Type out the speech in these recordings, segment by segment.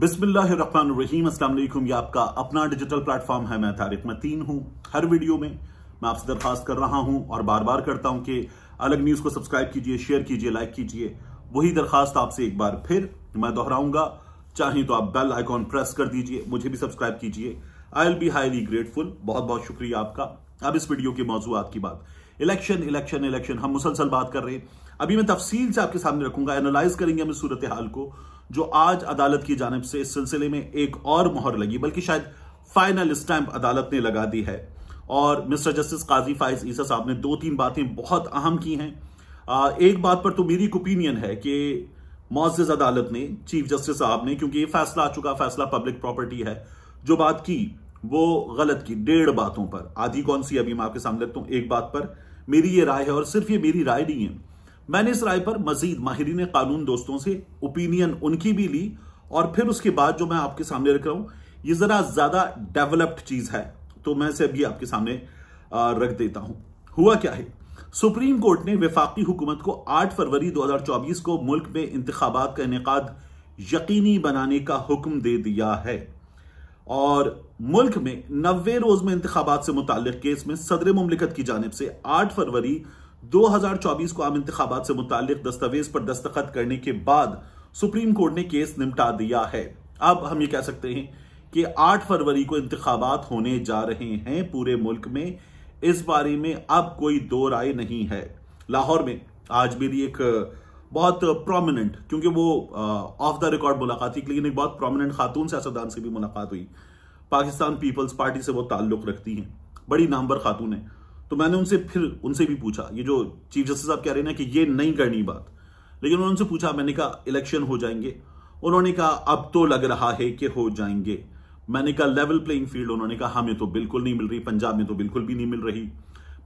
बिस्मिल्लाम असलम ये आपका अपना डिजिटल प्लेटफॉर्म है मैं तारिक मतीन हूँ हर वीडियो में मैं आपसे दरखास्त कर रहा हूँ और बार बार करता हूँ कि अलग न्यूज़ को सब्सक्राइब कीजिए शेयर कीजिए लाइक कीजिए वही दरखास्त आपसे एक बार फिर मैं दोहराऊंगा चाहे तो आप बेल आइकॉन प्रेस कर दीजिए मुझे भी सब्सक्राइब कीजिए I'll be highly grateful बहुत बहुत शुक्रिया आपका अब इस वीडियो के मौजूद की बात इलेक्शन इलेक्शन इलेक्शन हम मुसलसल बात कर रहे हैं अभी मैं तफसील से आपके सामने रखूंगा एनालाइज करेंगे हम इस सूरत हाल को जो आज अदालत की जानब से इस सिलसिले में एक और मोहर लगी बल्कि शायद फाइनल स्टैंप अदालत ने लगा दी है और मिस्टर जस्टिस काजी फाइज ईसा साहब ने दो तीन बातें बहुत अहम की हैं एक बात पर तो मेरी ओपिनियन है कि मोजिज अदालत ने चीफ जस्टिस साहब ने क्योंकि ये फैसला आ चुका फैसला पब्लिक प्रॉपर्टी है जो बात की वो गलत की डेढ़ बातों पर आधी कौन सी अभी मैं आपके सामने रखता हूँ एक बात पर मेरी ये राय है और सिर्फ ये मेरी राय नहीं है मैंने इस राय पर मजीद माहरीन कानून दोस्तों से ओपिनियन उनकी भी ली और फिर उसके बाद जो मैं आपके सामने रख रहा हूं ये ज़रा ज़्यादा डेवलप्ड चीज़ है तो मैं इसे अभी आपके सामने रख देता हूं हुआ क्या है सुप्रीम कोर्ट ने विफाकी हुकूमत को 8 फरवरी 2024 को मुल्क में इंतबात का इनका यकीनी बनाने का हुक्म दे दिया है और मुल्क में नबे रोज में इंतबात से मुतल केस में सदर ममलिकत की जानब से आठ फरवरी 2024 को आम इंतबात से मुतल दस्तावेज पर दस्तखत करने के बाद सुप्रीम कोर्ट ने केस निपटा दिया है अब हम ये कह सकते हैं कि 8 फरवरी को इंतबात होने जा रहे हैं पूरे मुल्क में इस बारे में अब कोई दो राय नहीं है लाहौर में आज मेरी एक बहुत प्रोमिनेंट क्योंकि वो ऑफ द रिकॉर्ड मुलाकात थी लेकिन एक बहुत प्रोमिनेंट खातून सियासतदान से भी मुलाकात हुई पाकिस्तान पीपल्स पार्टी से वो ताल्लुक रखती हैं बड़ी नामवर खातून है तो मैंने उनसे फिर उनसे भी पूछा ये जो चीफ जस्टिस साहब कह रहे हैं ना कि ये नहीं करनी बात लेकिन उन्होंने पूछा मैंने कहा इलेक्शन हो जाएंगे उन्होंने कहा अब तो लग रहा है कि हो जाएंगे मैंने कहा लेवल प्लेइंग फील्ड उन्होंने कहा हमें तो बिल्कुल नहीं मिल रही पंजाब में तो बिल्कुल भी नहीं मिल रही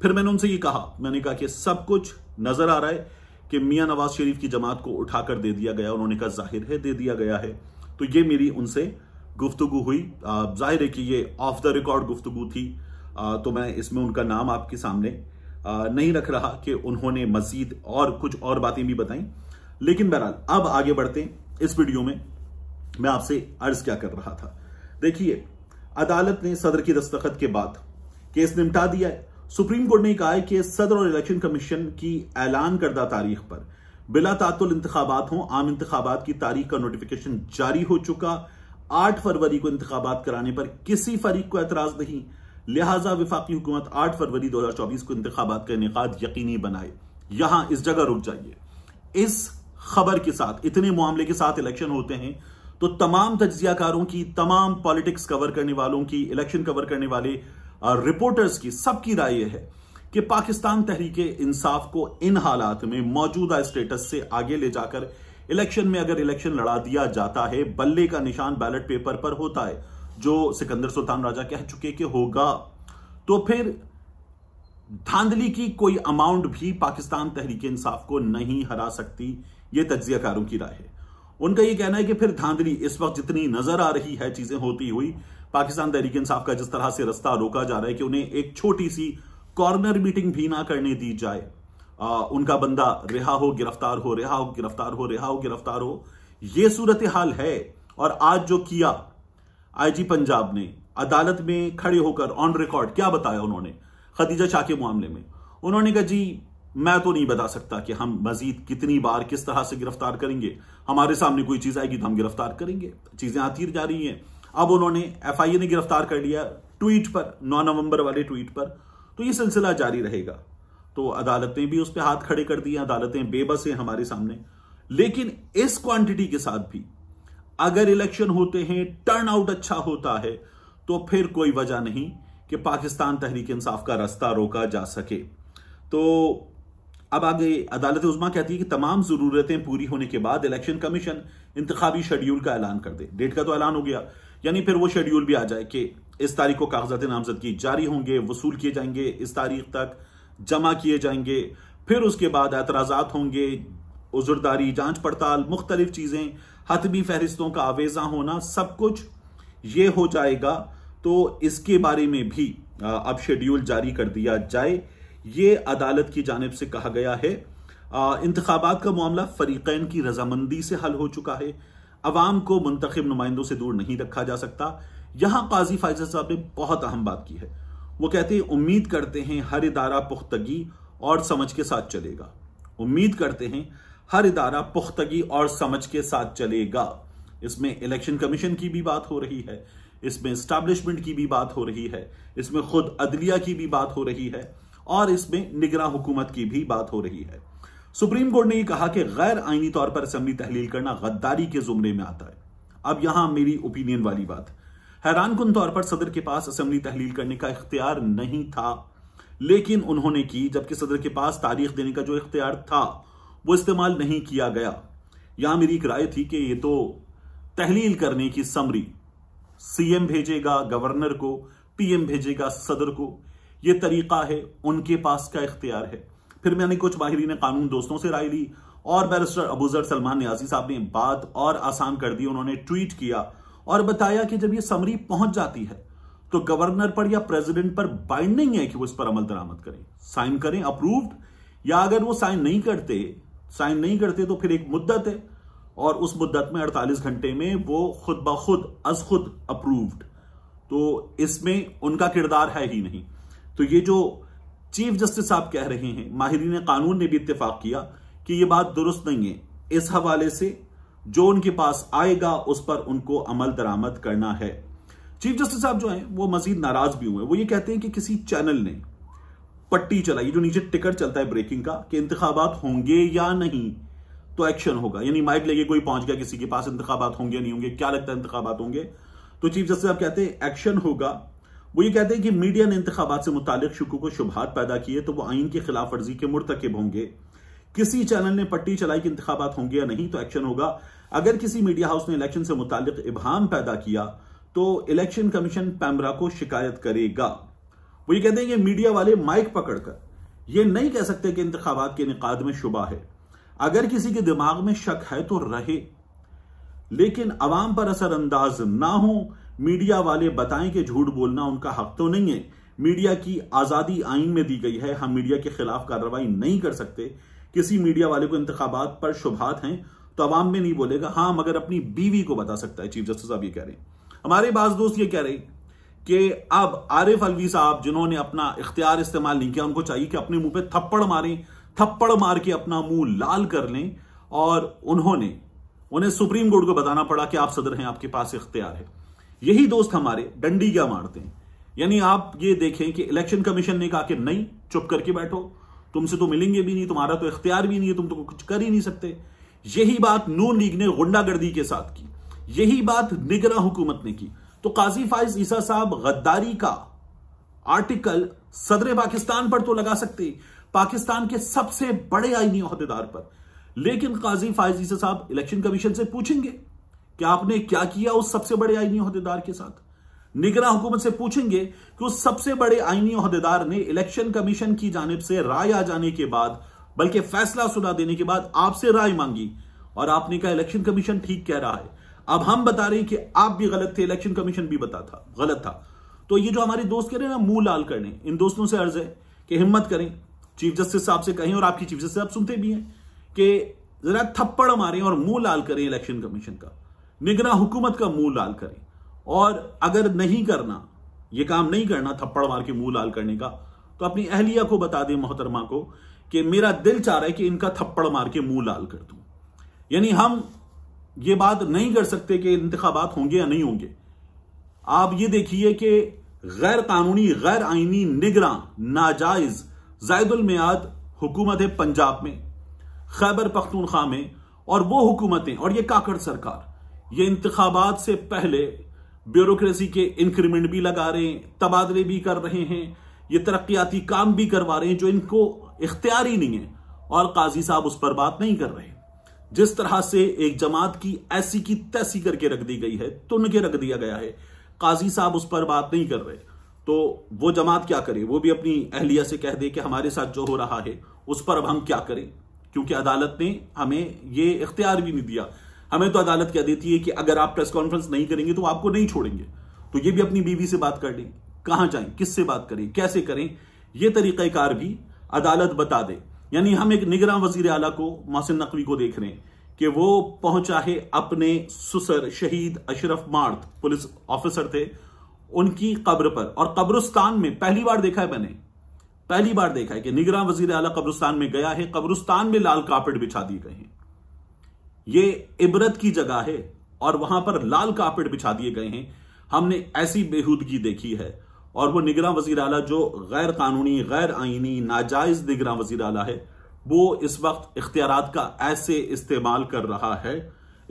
फिर मैंने उनसे ये कहा मैंने कहा कि सब कुछ नजर आ रहा है कि मियां नवाज शरीफ की जमात को उठाकर दे दिया गया उन्होंने कहा जाहिर है दे दिया गया है तो ये मेरी उनसे गुफ्तगु हुई जाहिर है कि ये ऑफ द रिकॉर्ड गुफ्तगु थी तो मैं इसमें उनका नाम आपके सामने नहीं रख रहा कि उन्होंने मजीद और कुछ और बातें भी बताई लेकिन बहरहाल अब आगे बढ़ते हैं इस वीडियो में मैं आपसे अर्ज क्या कर रहा था देखिए अदालत ने सदर की दस्तखत के बाद केस निपटा दिया है सुप्रीम कोर्ट ने कहा है कि सदर और इलेक्शन कमीशन की ऐलान करदा तारीख पर बिला तातुल इंतबात हों आम इंतबात की तारीख का नोटिफिकेशन जारी हो चुका आठ फरवरी को इंतबात कराने पर किसी फरीक को एतराज नहीं लिहाजा विफाकी हुकूमत आठ फरवरी 2024 को इंतबात का इनका यकीनी बनाए यहां इस जगह रुक जाइए इस खबर के साथ इतने मामले के साथ इलेक्शन होते हैं तो तमाम तजियाकारों की तमाम पॉलिटिक्स कवर करने वालों की इलेक्शन कवर करने वाले रिपोर्टर्स की सबकी राय यह है कि पाकिस्तान तहरीक इंसाफ को इन हालात में मौजूदा स्टेटस से आगे ले जाकर इलेक्शन में अगर इलेक्शन लड़ा दिया जाता है बल्ले का निशान बैलेट पेपर पर होता है जो सिकंदर सुल्तान राजा कह चुके कि होगा तो फिर धांधली की कोई अमाउंट भी पाकिस्तान तहरीक इंसाफ को नहीं हरा सकती ये तजियाकारों की राय है उनका यह कहना है कि फिर धांधली इस वक्त जितनी नजर आ रही है चीजें होती हुई पाकिस्तान तहरीक इंसाफ का जिस तरह से रास्ता रोका जा रहा है कि उन्हें एक छोटी सी कॉर्नर मीटिंग भी ना करने दी जाए आ, उनका बंदा रिहा हो गिरफ्तार हो रिहा हो गिरफ्तार हो रिहा हो गिरफ्तार हो यह सूरत हाल है और आज जो किया आईजी पंजाब ने अदालत में खड़े होकर ऑन रिकॉर्ड क्या बताया उन्होंने खदीजा शाह के मामले में उन्होंने कहा जी मैं तो नहीं बता सकता कि हम मजीद कितनी बार किस तरह से गिरफ्तार करेंगे हमारे सामने कोई चीज़ आएगी तो हम गिरफ्तार करेंगे चीज़ें आती जा रही हैं अब उन्होंने एफ ने गिरफ्तार कर लिया ट्वीट पर नौ नवंबर वाले ट्वीट पर तो ये सिलसिला जारी रहेगा तो अदालतें भी उस पर हाथ खड़े कर दिए अदालतें बेबस हैं हमारे सामने लेकिन इस क्वांटिटी के साथ भी अगर इलेक्शन होते हैं टर्न आउट अच्छा होता है तो फिर कोई वजह नहीं कि पाकिस्तान तहरीक इंसाफ का रास्ता रोका जा सके तो अब आगे अदालत उजमा कहती है कि तमाम ज़रूरतें पूरी होने के बाद इलेक्शन कमीशन इंतबी शेड्यूल का ऐलान कर दे डेट का तो ऐलान हो गया यानी फिर वो शेड्यूल भी आ जाए कि इस तारीख को कागजात नामजदगी जारी होंगे वसूल किए जाएंगे इस तारीख तक जमा किए जाएंगे फिर उसके बाद एतराज़ात होंगे उजरदारी जांच पड़ताल मुख्तलिफ चीज़ें हतमी फहरिस्तों का आवेजा होना सब कुछ ये हो जाएगा तो इसके बारे में भी अब शेड्यूल जारी कर दिया जाए ये अदालत की जानब से कहा गया है इंतबात का मामला फरीकैन की रजामंदी से हल हो चुका है अवाम को मुंतब नुमाइंदों से दूर नहीं रखा जा सकता यहां काजी फायजा साहब ने बहुत अहम बात की है वो कहते हैं उम्मीद करते हैं हर इदारा पुख्तगी और समझ के साथ चलेगा उम्मीद करते हैं हर इदारा पुख्तगी और समझ के साथ चलेगा इसमें इलेक्शन कमीशन की भी बात हो रही है इसमें स्टैब्लिशमेंट की भी बात हो रही है इसमें खुद अदलिया की भी बात हो रही है और इसमें निगरा हुकूमत की भी बात हो रही है सुप्रीम कोर्ट ने यह कहा कि गैर आईनी तौर पर असेंबली तहलील करना गद्दारी के जुमरे में आता है अब यहां मेरी ओपिनियन वाली बात हैरान कन तौर पर सदर के पास असम्बली तहलील करने का इख्तियार नहीं था लेकिन उन्होंने की जबकि सदर के पास तारीख देने का जो इख्तियार था वो इस्तेमाल नहीं किया गया यहां मेरी एक राय थी कि ये तो तहलील करने की समरी सीएम भेजेगा गवर्नर को पीएम भेजेगा सदर को ये तरीका है उनके पास का इख्तियार है फिर मैंने कुछ माहरीन कानून दोस्तों से राय ली और बैरिस्टर अबूजर सलमान न्याजी साहब ने बात और आसान कर दी उन्होंने ट्वीट किया और बताया कि जब ये समरी पहुंच जाती है तो गवर्नर पर या प्रेसिडेंट पर बाइंडिंग है कि वो इस पर अमल दरामद करें साइन करें अप्रूव्ड या अगर वो साइन नहीं करते साइन नहीं करते तो फिर एक मुद्दत है और उस मुद्दत में 48 घंटे में वो खुद ब खुद अज खुद अप्रूव्ड तो इसमें उनका किरदार है ही नहीं तो ये जो चीफ जस्टिस साहब कह रहे हैं माहरीन कानून ने भी इतफाक किया कि ये बात दुरुस्त नहीं है इस हवाले से जो उनके पास आएगा उस पर उनको अमल दरामद करना है चीफ जस्टिस साहब जो हैं वो मजीद नाराज भी हुए वो ये कहते हैं कि किसी चैनल ने पट्टी चलाई जो नीचे टिकट चलता है ब्रेकिंग का कि इंतबात होंगे या नहीं तो एक्शन होगा यानी माइक लेके कोई पहुंच गया किसी के पास इंतबात होंगे या नहीं होंगे क्या लगता है इंतबात होंगे तो चीफ जस्टिस आप कहते हैं एक्शन होगा वो ये कहते हैं कि मीडिया ने इंतबात से मुतालिक शुकू को शुभात पैदा किए तो वो आइन की खिलाफ वर्जी के मुरतकब होंगे किसी चैनल ने पट्टी चलाई कि इंतबात होंगे या नहीं तो एक्शन होगा अगर किसी मीडिया हाउस ने इलेक्शन से मुतालिक इबहम पैदा किया तो इलेक्शन कमीशन पैमरा को शिकायत करेगा वो ये कहते हैं कि मीडिया वाले माइक पकड़कर ये नहीं कह सकते कि इंतबात के निकाद में शुबा है अगर किसी के दिमाग में शक है तो रहे लेकिन अवाम पर असरअंदाज ना हो मीडिया वाले बताएं कि झूठ बोलना उनका हक तो नहीं है मीडिया की आज़ादी आइन में दी गई है हम मीडिया के खिलाफ कार्रवाई नहीं कर सकते किसी मीडिया वाले को इंतबात पर शुभात हैं तो अवाम में नहीं बोलेगा हाँ मगर अपनी बीवी को बता सकता है चीफ जस्टिस साहब ये कह रहे हैं हमारे बाज दोस्त ये कह रहे हैं कि अब आरिफ अलवी साहब जिन्होंने अपना इख्तियार इस्तेमाल नहीं किया उनको चाहिए कि अपने मुंह पे थप्पड़ मारें थप्पड़ मार के अपना मुंह लाल कर लें और उन्होंने उन्हें सुप्रीम कोर्ट को बताना पड़ा कि आप सदर हैं आपके पास इख्तियार है यही दोस्त हमारे डंडी क्या मारते हैं यानी आप ये देखें कि इलेक्शन कमीशन ने कहा कि नहीं चुप करके बैठो तुमसे तो मिलेंगे भी नहीं तुम्हारा तो इख्तियार भी नहीं है तुम तो कुछ कर ही नहीं सकते यही बात नून लीग ने गुंडागर्दी के साथ की यही बात निगरा हुकूमत ने की तो काजी फाइज ईसा साहब गद्दारी का आर्टिकल सदर पाकिस्तान पर तो लगा सकते पाकिस्तान के सबसे बड़े आईनी अहदेदार पर लेकिन काजी फाइज ईसा साहब इलेक्शन कमीशन से पूछेंगे कि आपने क्या किया उस सबसे बड़े आईनी अहदेदार के साथ निगरा हुकूमत से पूछेंगे कि उस सबसे बड़े आईनी अहदेदार ने इलेक्शन कमीशन की जानब से राय आ जाने के बाद बल्कि फैसला सुना देने के बाद आपसे राय मांगी और आपने कहा इलेक्शन कमीशन ठीक कह रहा है अब हम बता रहे हैं कि आप भी गलत थे इलेक्शन कमीशन भी बता था गलत था तो ये जो हमारे दोस्त कह रहे हैं ना मुंह लाल करने इन दोस्तों से अर्ज है कि हिम्मत करें चीफ जस्टिस साहब से कहें और आपकी चीफ जस्टिस साहब सुनते भी हैं कि जरा थप्पड़ मारें और मुंह लाल करें इलेक्शन कमीशन का निगरा हुकूमत का मुंह लाल करें और अगर नहीं करना ये काम नहीं करना थप्पड़ मार के मुंह लाल करने का तो अपनी अहलिया को बता दें मोहतरमा को कि मेरा दिल चाह रहा है कि इनका थप्पड़ मार के मुंह लाल कर दूं यानी हम ये बात नहीं कर सकते कि इंतबात होंगे या नहीं होंगे आप ये देखिए कि गैर कानूनी गैर आइनी निगरान नाजायज जायदुलमियाद हुकूमत है पंजाब में खैबर पख्तूनख्वा में और वो हुकूमतें और ये काकड़ सरकार ये इंतबात से पहले ब्यूरोसी के इंक्रीमेंट भी लगा रहे हैं तबादले भी कर रहे हैं ये तरक्याती काम भी करवा रहे हैं जो इनको इख्तियार ही नहीं है और काजी साहब उस पर बात नहीं कर रहे जिस तरह से एक जमात की ऐसी की तैसी करके रख दी गई है तुन के रख दिया गया है काजी साहब उस पर बात नहीं कर रहे तो वो जमात क्या करे वो भी अपनी अहलिया से कह दे कि हमारे साथ जो हो रहा है उस पर अब हम क्या करें क्योंकि अदालत ने हमें ये इख्तियार भी नहीं दिया हमें तो अदालत कह देती है कि अगर आप प्रेस कॉन्फ्रेंस नहीं करेंगे तो आपको नहीं छोड़ेंगे तो ये भी अपनी बीवी से बात कर लें कहां जाएं किससे बात करें कैसे करें यह तरीक़ाकार भी अदालत बता दे यानी हम एक निगर वजीर आला को मोहसिन नकवी को देख रहे हैं कि वो पहुंचा है अपने सुसर शहीद अशरफ मार्थ पुलिस ऑफिसर थे उनकी कब्र पर और कब्रस्तान में पहली बार देखा है मैंने पहली बार देखा है कि निगरान वजीर अला कब्रस्तान में गया है कब्रस्तान में लाल कापेट बिछा दिए गए हैं ये इबरत की जगह है और वहां पर लाल कापेट बिछा दिए गए हैं हमने ऐसी बेहूदगी देखी है और वो निगरान वजीर अला जो गैर कानूनी गैर आइनी नाजायज़ निगरान वजीर अला है वो इस वक्त इख्तियार का ऐसे इस्तेमाल कर रहा है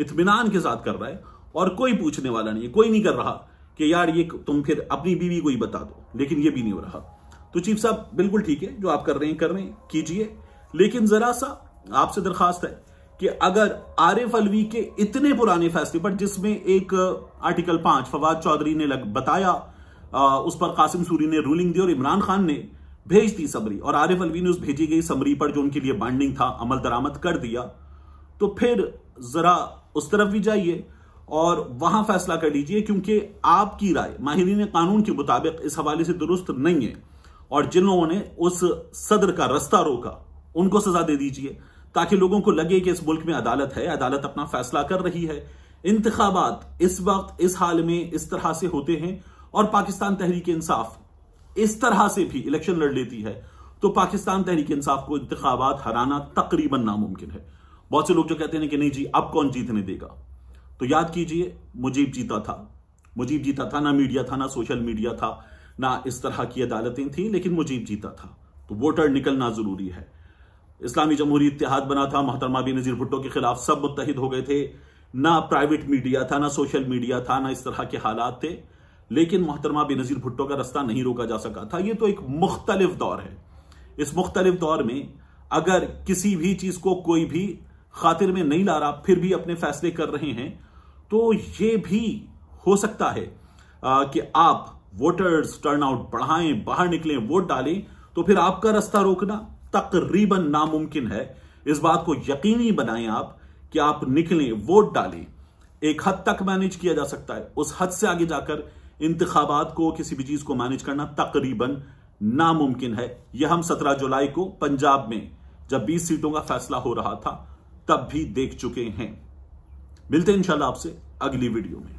इतमान के साथ कर रहा है और कोई पूछने वाला नहीं है कोई नहीं कर रहा कि यार ये तुम फिर अपनी बीवी को ही बता दो लेकिन ये भी नहीं हो रहा तो चीफ साहब बिल्कुल ठीक है जो आप कर रहे हैं कर रहे हैं कीजिए लेकिन ज़रा सा आपसे दरखास्त है कि अगर आरिफ अलवी के इतने पुराने फैसले पर जिसमें एक आर्टिकल पांच फवाद चौधरी ने लग बताया उस पर कासिम सूरी ने रूलिंग दी और इमरान खान ने भेज दी समरी और आरिफ अलवी ने उस भेजी गई समरी पर जो उनके लिए बाइंडिंग था अमल दरामद कर दिया तो फिर ज़रा उस तरफ भी जाइए और वहां फैसला कर लीजिए क्योंकि आपकी राय माहरीन कानून के मुताबिक इस हवाले से दुरुस्त नहीं है और जिन लोगों ने उस सदर का रास्ता रोका उनको सजा दे दीजिए ताकि लोगों को लगे कि इस मुल्क में अदालत है अदालत अपना फैसला कर रही है इंतबात इस वक्त इस हाल में इस तरह से होते हैं और पाकिस्तान तहरीक इंसाफ इस तरह से भी इलेक्शन लड़ लेती है तो पाकिस्तान तहरीक इंसाफ को इंतबात हराना तकरीबन नामुमकिन है बहुत से लोग जो कहते हैं कि नहीं जी अब कौन जीतने देगा तो याद कीजिए मुजीब जीता था मुजीब जीता था ना मीडिया था ना सोशल मीडिया था ना इस तरह की अदालतें थी लेकिन मुजीब जीता था तो वोटर निकलना जरूरी है इस्लामी जमहूरी इतिहाद बना था मोहतरमा भी नजीर भुट्टो के खिलाफ सब मुतहद हो गए थे ना प्राइवेट मीडिया था ना सोशल मीडिया था ना इस तरह के हालात थे लेकिन मोहतरमा बेनजीर भुट्टो का रास्ता नहीं रोका जा सका था यह तो एक मुख्तलिफ दौर है इस मुख्तलिफ दौर में अगर किसी भी चीज को कोई भी खातिर में नहीं ला रहा फिर भी अपने फैसले कर रहे हैं तो ये भी हो सकता है आ, कि आप वोटर्स टर्नआउट बढ़ाएं बाहर निकलें वोट डालें तो फिर आपका रास्ता रोकना तकरीबन नामुमकिन है इस बात को यकीनी बनाएं आप कि आप निकलें वोट डालें एक हद तक मैनेज किया जा सकता है उस हद से आगे जाकर इंतबात को किसी भी चीज को मैनेज करना तकरीबन नामुमकिन है यह हम सत्रह जुलाई को पंजाब में जब बीस सीटों का फैसला हो रहा था तब भी देख चुके हैं मिलते हैं इंशाल्लाह आपसे अगली वीडियो में